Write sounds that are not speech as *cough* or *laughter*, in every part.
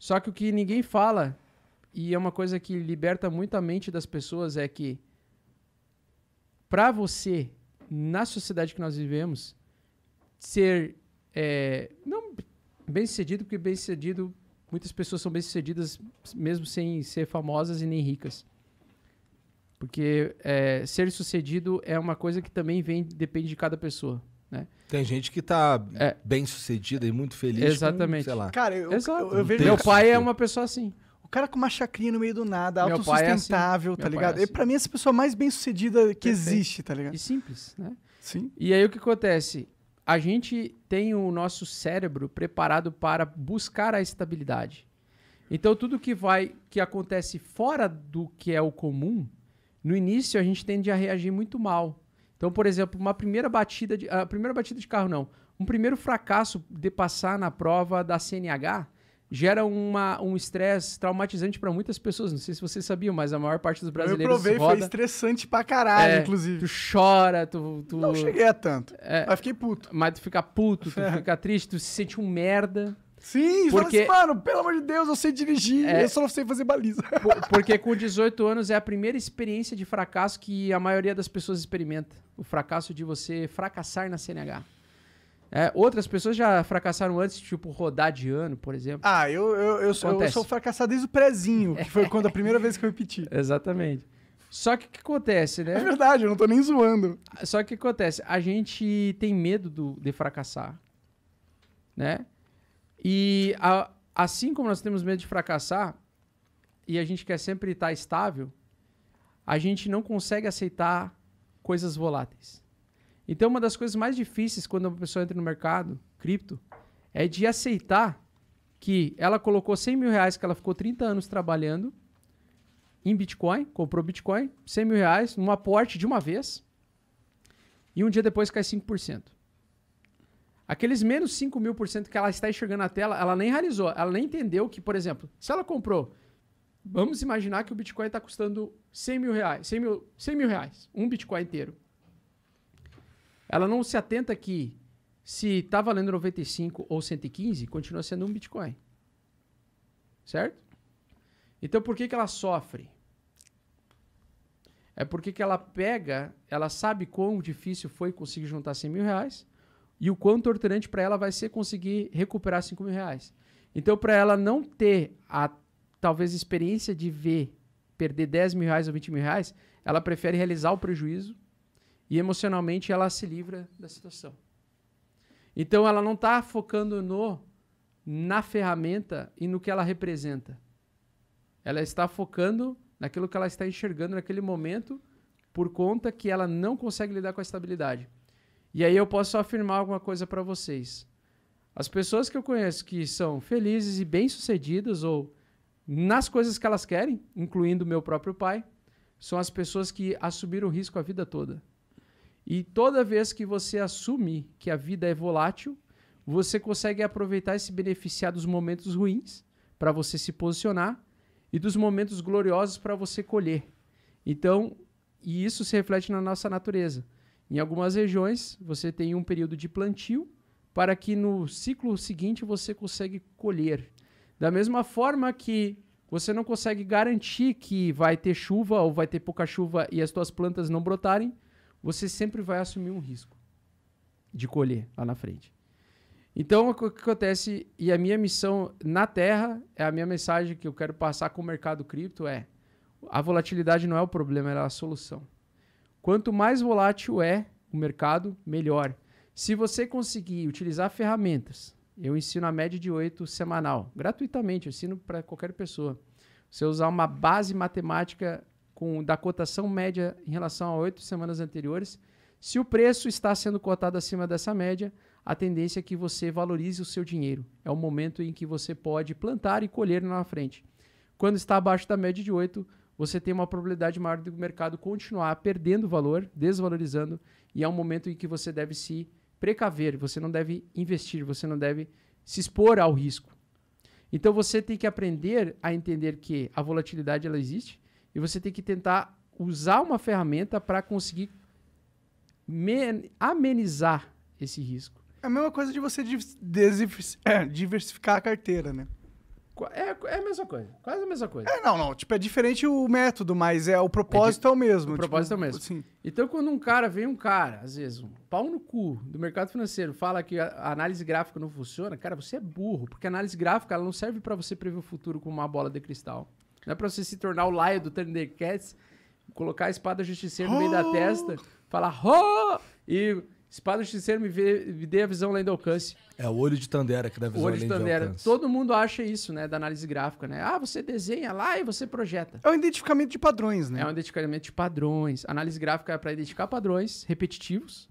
Só que o que ninguém fala, e é uma coisa que liberta muito a mente das pessoas, é que para você, na sociedade que nós vivemos, ser é, não bem sucedido, porque bem sucedido, muitas pessoas são bem sucedidas mesmo sem ser famosas e nem ricas. Porque é, ser sucedido é uma coisa que também vem, depende de cada pessoa. Né? Tem gente que está é. bem sucedida e muito feliz. Exatamente. Com, sei lá. Cara, eu, Exato. eu, eu vejo. Meu pai é uma pessoa assim. O cara com uma chacrinha no meio do nada, Meu autossustentável, é assim. tá é ligado? É assim. Para mim, é essa pessoa mais bem sucedida que Perfeito. existe, tá ligado? E simples, né? Sim. E aí o que acontece? A gente tem o nosso cérebro preparado para buscar a estabilidade. Então tudo que vai, que acontece fora do que é o comum, no início a gente tende a reagir muito mal então, por exemplo, uma primeira batida de. A primeira batida de carro, não. Um primeiro fracasso de passar na prova da CNH gera uma, um estresse traumatizante para muitas pessoas. Não sei se vocês sabiam, mas a maior parte dos brasileiros. Eu provei, roda... foi estressante pra caralho, é, inclusive. Tu chora, tu, tu. Não cheguei a tanto. É, mas fiquei puto. Mas tu fica puto, tu *laughs* é. fica triste, tu se sente um merda. Sim, porque... Assim, mano, pelo amor de Deus, eu sei dirigir, é... eu só não sei fazer baliza. Por, porque com 18 anos é a primeira experiência de fracasso que a maioria das pessoas experimenta. O fracasso de você fracassar na CNH. É, outras pessoas já fracassaram antes, tipo rodar de ano, por exemplo. Ah, eu, eu, eu, sou, eu sou fracassado desde o prezinho, que foi *laughs* quando a primeira vez que eu repeti. Exatamente. Só que o que acontece, né? É verdade, eu não tô nem zoando. Só que o que acontece? A gente tem medo do, de fracassar, né? E a, assim como nós temos medo de fracassar e a gente quer sempre estar estável, a gente não consegue aceitar coisas voláteis. Então, uma das coisas mais difíceis quando uma pessoa entra no mercado cripto é de aceitar que ela colocou 100 mil reais, que ela ficou 30 anos trabalhando em Bitcoin, comprou Bitcoin, 100 mil reais, num aporte de uma vez, e um dia depois cai 5%. Aqueles menos 5 mil por cento que ela está enxergando na tela, ela nem realizou, ela nem entendeu que, por exemplo, se ela comprou, vamos imaginar que o Bitcoin está custando 100 mil reais, 100 mil, 100 mil reais, um Bitcoin inteiro. Ela não se atenta que se está valendo 95 ou 115, continua sendo um Bitcoin. Certo? Então por que, que ela sofre? É porque que ela pega, ela sabe quão difícil foi conseguir juntar 100 mil reais, e o quanto torturante para ela vai ser conseguir recuperar 5 mil reais. Então, para ela não ter a talvez experiência de ver perder 10 mil reais ou 20 mil reais, ela prefere realizar o prejuízo e emocionalmente ela se livra da situação. Então, ela não está focando no na ferramenta e no que ela representa. Ela está focando naquilo que ela está enxergando naquele momento por conta que ela não consegue lidar com a estabilidade. E aí eu posso afirmar alguma coisa para vocês. As pessoas que eu conheço que são felizes e bem-sucedidas ou nas coisas que elas querem, incluindo meu próprio pai, são as pessoas que assumiram risco a vida toda. E toda vez que você assume que a vida é volátil, você consegue aproveitar e se beneficiar dos momentos ruins para você se posicionar e dos momentos gloriosos para você colher. Então, e isso se reflete na nossa natureza. Em algumas regiões, você tem um período de plantio para que no ciclo seguinte você consiga colher. Da mesma forma que você não consegue garantir que vai ter chuva ou vai ter pouca chuva e as suas plantas não brotarem, você sempre vai assumir um risco de colher lá na frente. Então, o que acontece, e a minha missão na Terra, é a minha mensagem que eu quero passar com o mercado cripto é: a volatilidade não é o problema, ela é a solução. Quanto mais volátil é o mercado, melhor. Se você conseguir utilizar ferramentas, eu ensino a média de 8 semanal, gratuitamente, eu ensino para qualquer pessoa. Você usar uma base matemática com da cotação média em relação a oito semanas anteriores, se o preço está sendo cotado acima dessa média, a tendência é que você valorize o seu dinheiro. É o momento em que você pode plantar e colher na frente. Quando está abaixo da média de 8, você tem uma probabilidade maior do mercado continuar perdendo valor, desvalorizando, e é um momento em que você deve se precaver, você não deve investir, você não deve se expor ao risco. Então você tem que aprender a entender que a volatilidade ela existe e você tem que tentar usar uma ferramenta para conseguir amenizar esse risco. É a mesma coisa de você é, diversificar a carteira, né? É, é a mesma coisa. Quase a mesma coisa. É, não, não. Tipo, é diferente o método, mas é o é propósito é, de... é o mesmo. O tipo, propósito é o tipo, mesmo. Sim. Então, quando um cara, vem um cara, às vezes, um pau no cu do mercado financeiro, fala que a análise gráfica não funciona, cara, você é burro. Porque a análise gráfica ela não serve para você prever o futuro com uma bola de cristal. Não é pra você se tornar o Laia do Thundercats, colocar a espada justiceira no oh! meio da oh! testa, falar, oh! e Espada Justiceiro me, vê, me dê a visão além do alcance. É o olho de Tandera que dá a visão o olho além de Tandera. Do alcance. Todo mundo acha isso, né? Da análise gráfica, né? Ah, você desenha lá e você projeta. É um identificamento de padrões, né? É um identificamento de padrões. Análise gráfica é para identificar padrões repetitivos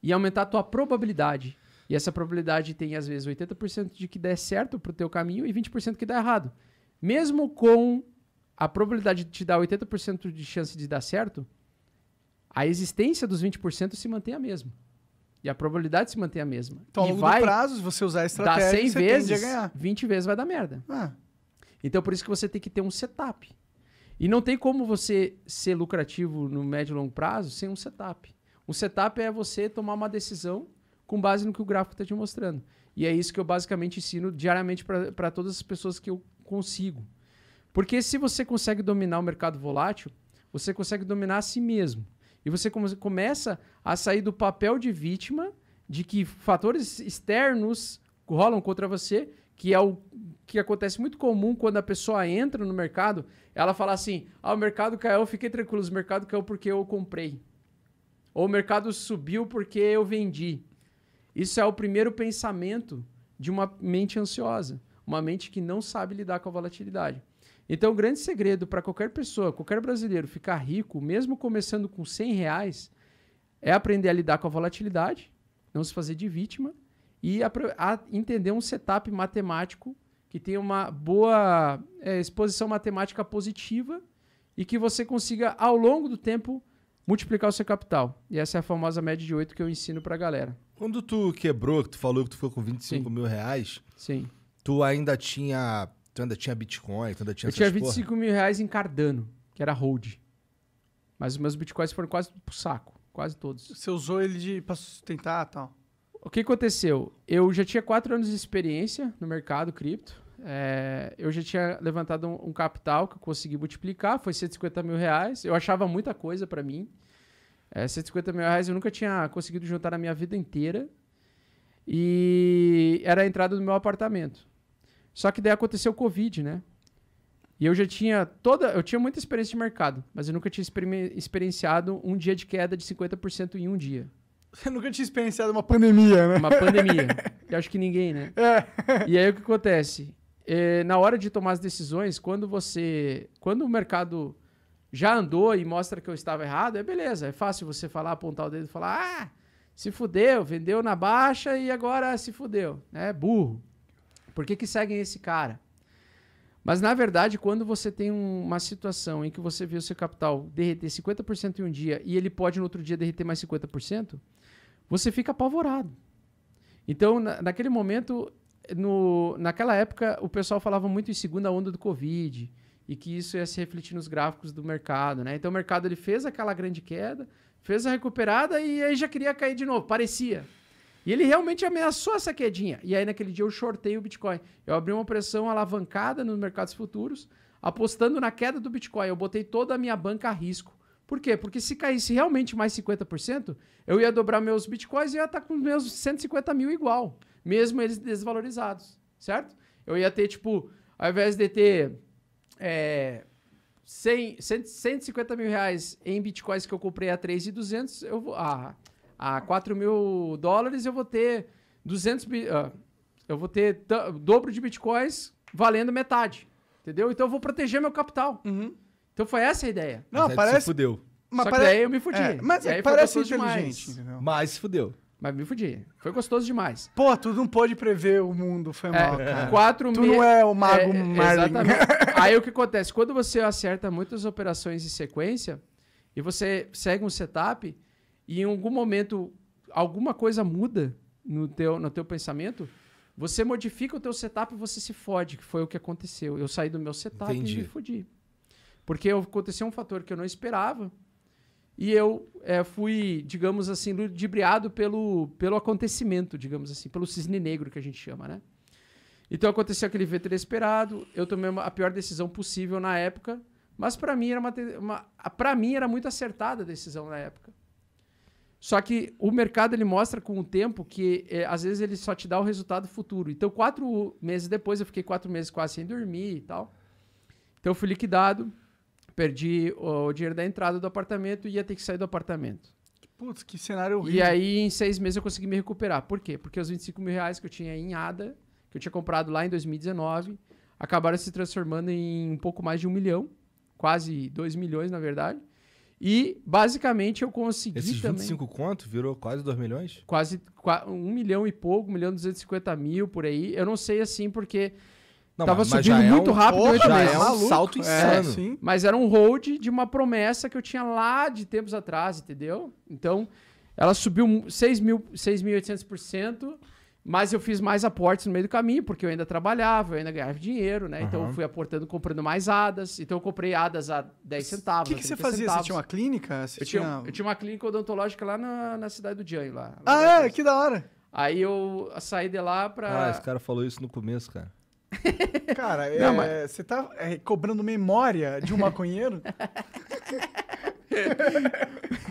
e aumentar a tua probabilidade. E essa probabilidade tem, às vezes, 80% de que der certo pro teu caminho e 20% que dá errado. Mesmo com a probabilidade de te dar 80% de chance de dar certo, a existência dos 20% se mantém a mesma. E a probabilidade se mantém a mesma. Então, ao longo vai, do prazo, se você usar a estratégia, dá 100 você vezes, ganhar. 20 vezes vai dar merda. Ah. Então, por isso que você tem que ter um setup. E não tem como você ser lucrativo no médio e longo prazo sem um setup. Um setup é você tomar uma decisão com base no que o gráfico está te mostrando. E é isso que eu basicamente ensino diariamente para todas as pessoas que eu consigo. Porque se você consegue dominar o mercado volátil, você consegue dominar a si mesmo. E você come começa a sair do papel de vítima, de que fatores externos rolam contra você, que é o que acontece muito comum quando a pessoa entra no mercado, ela fala assim: ah, o mercado caiu, fiquei tranquilo, o mercado caiu porque eu comprei. Ou o mercado subiu porque eu vendi. Isso é o primeiro pensamento de uma mente ansiosa, uma mente que não sabe lidar com a volatilidade. Então, o grande segredo para qualquer pessoa, qualquer brasileiro ficar rico, mesmo começando com 100 reais, é aprender a lidar com a volatilidade, não se fazer de vítima e a, a entender um setup matemático que tenha uma boa é, exposição matemática positiva e que você consiga, ao longo do tempo, multiplicar o seu capital. E essa é a famosa média de 8 que eu ensino para a galera. Quando tu quebrou, que tu falou que tu foi com 25 Sim. mil reais, Sim. tu ainda tinha Tu ainda tinha Bitcoin, tu ainda tinha Eu tinha 25 porra? mil reais em Cardano, que era hold. Mas os meus Bitcoins foram quase pro saco. Quase todos. Você usou ele de, pra sustentar e tal? O que aconteceu? Eu já tinha quatro anos de experiência no mercado cripto. É, eu já tinha levantado um, um, capital que eu consegui multiplicar, foi 150 mil reais. Eu achava muita coisa para mim. É, 150 mil reais eu nunca tinha conseguido juntar na minha vida inteira. E era a entrada do meu apartamento. Só que daí aconteceu o Covid, né? E eu já tinha toda. Eu tinha muita experiência de mercado, mas eu nunca tinha experienciado um dia de queda de 50% em um dia. Você nunca tinha experienciado uma pandemia, né? Uma pandemia. *laughs* eu acho que ninguém, né? É. E aí o que acontece? É, na hora de tomar as decisões, quando você. Quando o mercado já andou e mostra que eu estava errado, é beleza. É fácil você falar, apontar o dedo e falar: ah, se fudeu, vendeu na baixa e agora se fudeu. É burro. Por que, que seguem esse cara? Mas, na verdade, quando você tem uma situação em que você vê o seu capital derreter 50% em um dia e ele pode no outro dia derreter mais 50%, você fica apavorado. Então, na, naquele momento, no, naquela época, o pessoal falava muito em segunda onda do Covid e que isso ia se refletir nos gráficos do mercado. Né? Então, o mercado ele fez aquela grande queda, fez a recuperada e aí já queria cair de novo, parecia. E ele realmente ameaçou essa quedinha. E aí, naquele dia, eu shortei o Bitcoin. Eu abri uma pressão alavancada nos mercados futuros, apostando na queda do Bitcoin. Eu botei toda a minha banca a risco. Por quê? Porque se caísse realmente mais 50%, eu ia dobrar meus bitcoins e ia estar tá com os meus 150 mil igual, mesmo eles desvalorizados, certo? Eu ia ter, tipo, ao invés de ter é, 100, 100, 150 mil reais em bitcoins que eu comprei a 3,200, eu vou. Ah, a 4 mil dólares, eu vou ter 200 uh, ah, eu vou ter dobro de bitcoins valendo metade. Entendeu? Então eu vou proteger meu capital. Uhum. Então foi essa a ideia. Não, mas parece. fudeu. Mas Só parece... daí eu me fudi. É, mas é, parece inteligente. Demais. Mas fudeu. Mas me fudi. Foi gostoso demais. Pô, tu não pôde prever o mundo, foi é, mal, cara. Quatro tu me... não é o mago é, é Marlin. *laughs* Aí o que acontece? Quando você acerta muitas operações em sequência e você segue um setup, e em algum momento alguma coisa muda no teu, no teu pensamento, você modifica o teu setup e você se fode, que foi o que aconteceu. Eu saí do meu setup Entendi. e me fodi. Porque aconteceu um fator que eu não esperava e eu é, fui, digamos assim, ludibriado pelo, pelo acontecimento, digamos assim, pelo cisne negro que a gente chama, né? Então aconteceu aquele evento inesperado, eu tomei a pior decisão possível na época, mas para mim era uma, uma para mim era muito acertada a decisão na época. Só que o mercado ele mostra com o tempo que é, às vezes ele só te dá o resultado futuro. Então, quatro meses depois, eu fiquei quatro meses quase sem dormir e tal. Então, eu fui liquidado, perdi o, o dinheiro da entrada do apartamento e ia ter que sair do apartamento. Putz, que cenário horrível. E aí, em seis meses, eu consegui me recuperar. Por quê? Porque os 25 mil reais que eu tinha em ADA, que eu tinha comprado lá em 2019, acabaram se transformando em um pouco mais de um milhão, quase dois milhões, na verdade. E, basicamente, eu consegui Esses também... 25 conto virou quase 2 milhões? Quase 4, 1 milhão e pouco, 1 milhão e 250 mil, por aí. Eu não sei, assim, porque... Não, tava subindo é muito é um... rápido Opa, já meses. é um Maluco. salto é, insano. É, mas era um hold de uma promessa que eu tinha lá de tempos atrás, entendeu? Então, ela subiu 6.800%. Mas eu fiz mais aportes no meio do caminho, porque eu ainda trabalhava, eu ainda ganhava dinheiro, né? Uhum. Então eu fui aportando, comprando mais hadas. Então eu comprei hadas a 10 centavos. O que, que você fazia? Centavos. Você tinha uma clínica? Você eu, tinha... Tinha, eu tinha uma clínica odontológica lá na, na cidade do Jânio, lá. Ah, é? Que da hora! Aí eu saí de lá pra. Ah, esse cara falou isso no começo, cara. *laughs* cara, é, Não, mas... você tá é, cobrando memória de um maconheiro? *laughs*